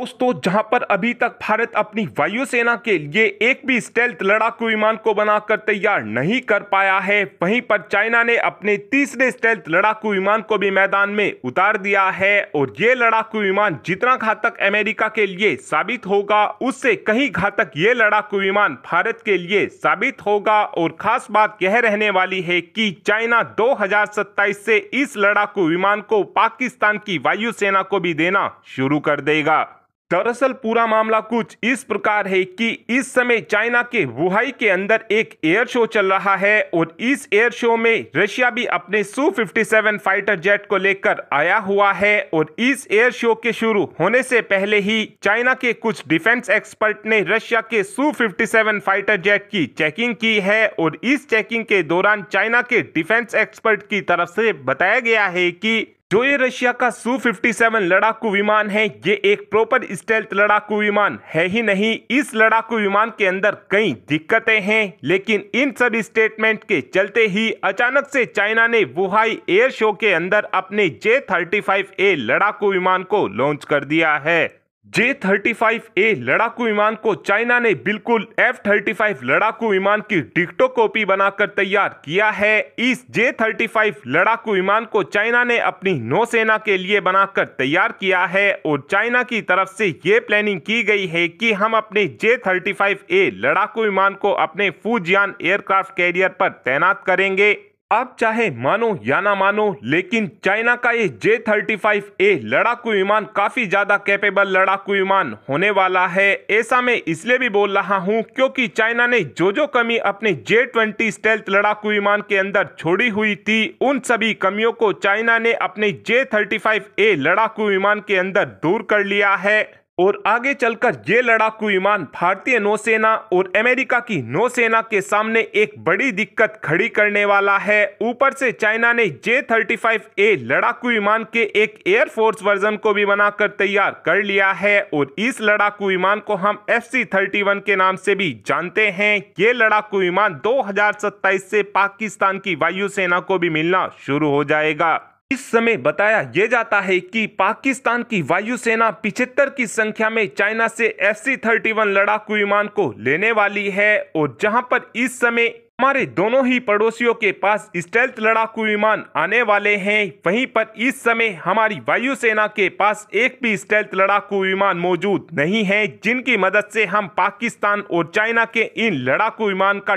दोस्तों जहां पर अभी तक भारत अपनी वायुसेना के लिए एक भी स्टेल्थ लड़ाकू विमान को बनाकर तैयार नहीं कर पाया है वहीं पर चाइना ने अपने तीसरे स्टेल्थ लड़ाकू विमान को भी मैदान में उतार दिया है और ये लड़ाकू विमान जितना घातक अमेरिका के लिए साबित होगा उससे कहीं घातक ये लड़ाकू विमान भारत के लिए साबित होगा और खास बात यह रहने वाली है की चाइना दो से इस लड़ाकू विमान को पाकिस्तान की वायुसेना को भी देना शुरू कर देगा दरअसल पूरा मामला कुछ इस प्रकार है कि इस समय चाइना के वुहाई के अंदर एक एयर शो चल रहा है और इस एयर शो में रशिया भी अपने सु 57 फाइटर जेट को लेकर आया हुआ है और इस एयर शो के शुरू होने से पहले ही चाइना के कुछ डिफेंस एक्सपर्ट ने रशिया के सू 57 फाइटर जेट की चेकिंग की है और इस चेकिंग के दौरान चाइना के डिफेंस एक्सपर्ट की तरफ से बताया गया है की जो ये रशिया का सू 57 लड़ाकू विमान है ये एक प्रॉपर स्टेल्थ लड़ाकू विमान है ही नहीं इस लड़ाकू विमान के अंदर कई दिक्कतें हैं लेकिन इन सब स्टेटमेंट के चलते ही अचानक से चाइना ने वुहाई एयर शो के अंदर अपने जे थर्टी ए लड़ाकू विमान को लॉन्च कर दिया है जे थर्टी फाइव ए लड़ाकू विमान को चाइना ने बिल्कुल एफ थर्टी फाइव लड़ाकू विमान की डिक्टो कॉपी बनाकर तैयार किया है इस जे थर्टी फाइव लड़ाकू विमान को चाइना ने अपनी नौसेना के लिए बनाकर तैयार किया है और चाइना की तरफ से ये प्लानिंग की गई है कि हम अपने जे थर्टी फाइव ए लड़ाकू विमान को अपने फूजियान एयरक्राफ्ट कैरियर पर तैनात करेंगे आप चाहे मानो या ना मानो लेकिन चाइना का ये जे थर्टी फाइव ए लड़ाकू विमान काफ़ी ज़्यादा कैपेबल लड़ाकू विमान होने वाला है ऐसा मैं इसलिए भी बोल रहा हूँ क्योंकि चाइना ने जो जो कमी अपने जे ट्वेंटी स्टेल्थ लड़ाकू विमान के अंदर छोड़ी हुई थी उन सभी कमियों को चाइना ने अपने जे थर्टी फाइव ए लड़ाकू विमान के अंदर दूर कर लिया है और आगे चलकर ये लड़ाकू विमान भारतीय नौसेना और अमेरिका की नौसेना के सामने एक बड़ी दिक्कत खड़ी करने वाला है ऊपर से चाइना ने जे थर्टी फाइव ए लड़ाकू विमान के एक एयरफोर्स वर्जन को भी बनाकर तैयार कर लिया है और इस लड़ाकू विमान को हम एफ सी थर्टी वन के नाम से भी जानते हैं ये लड़ाकू विमान दो हजार सत्ताईस से पाकिस्तान की वायुसेना को भी मिलना शुरू हो जाएगा इस समय बताया यह जाता है कि पाकिस्तान की वायुसेना पिछहत्तर की संख्या में चाइना से एफ सी थर्टी वन लड़ाकू विमान को लेने वाली है और जहां पर इस समय हमारे दोनों ही पड़ोसियों के पास स्टेल्थ लड़ाकू विमान आने वाले हैं वहीं पर इस समय हमारी वायुसेना के पास एक भी स्टेल्थ लड़ाकू विमान मौजूद नहीं है जिनकी मदद से हम पाकिस्तान और चाइना के इन लड़ाकू विमान का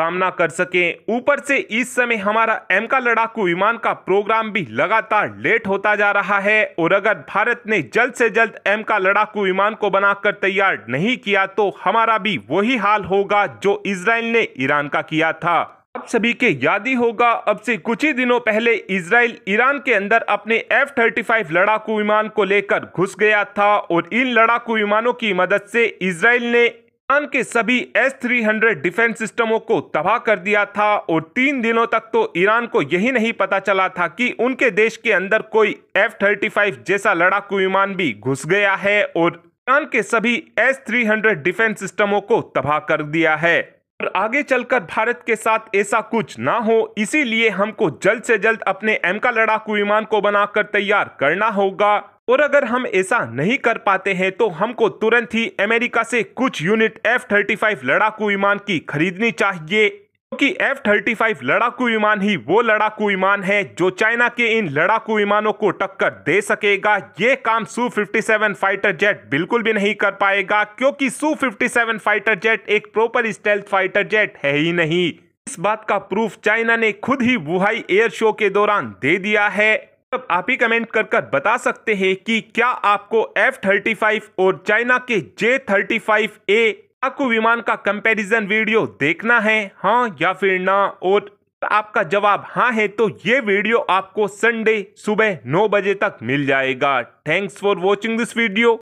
सामना कर सके ऊपर से इस समय हमारा एम का लड़ाकू विमान का प्रोग्राम भी लगातार लेट होता जा रहा है और अगर भारत ने जल्द से जल्द एम का लड़ाकू विमान को बनाकर तैयार नहीं किया तो हमारा भी वही हाल होगा जो इसराइल ने ईरान का किया था आप सभी के याद ही होगा अब से कुछ ही दिनों पहले इसराइल ईरान के अंदर अपने एफ थर्टी फाइव लड़ाकू विमान को लेकर घुस गया था और इन लड़ाकू विमानों की मदद से इसराइल ने ईरान के सभी एस थ्री हंड्रेड डिफेंस सिस्टमों को तबाह कर दिया था और तीन दिनों तक तो ईरान को यही नहीं पता चला था कि उनके देश के अंदर कोई एफ थर्टी फाइव जैसा लड़ाकू विमान भी घुस गया है और ईरान के सभी एस थ्री हंड्रेड डिफेंस सिस्टमों को तबाह कर दिया है और आगे चलकर भारत के साथ ऐसा कुछ ना हो इसीलिए हमको जल्द से जल्द अपने एमका लड़ाकू विमान को बनाकर तैयार करना होगा और अगर हम ऐसा नहीं कर पाते हैं तो हमको तुरंत ही अमेरिका से कुछ यूनिट एफ थर्टी फाइव लड़ाकू विमान की खरीदनी चाहिए क्योंकि तो एफ थर्टी फाइव लड़ाकू विमान ही वो लड़ाकू विमान है जो चाइना के इन लड़ाकू विमानों को टक्कर दे सकेगा ये काम सू 57 फाइटर जेट बिल्कुल भी नहीं कर पाएगा क्योंकि सू 57 फाइटर जेट एक प्रॉपर स्टेल्थ फाइटर जेट है ही नहीं इस बात का प्रूफ चाइना ने खुद ही वुहाई एयर शो के दौरान दे दिया है अब आप ही कमेंट कर कर बता सकते हैं कि क्या आपको एफ थर्टी फाइव और चाइना के जे थर्टी फाइव ए आपको विमान का कंपैरिजन वीडियो देखना है हाँ या फिर ना और आपका जवाब हाँ है तो ये वीडियो आपको संडे सुबह नौ बजे तक मिल जाएगा thanks for watching this video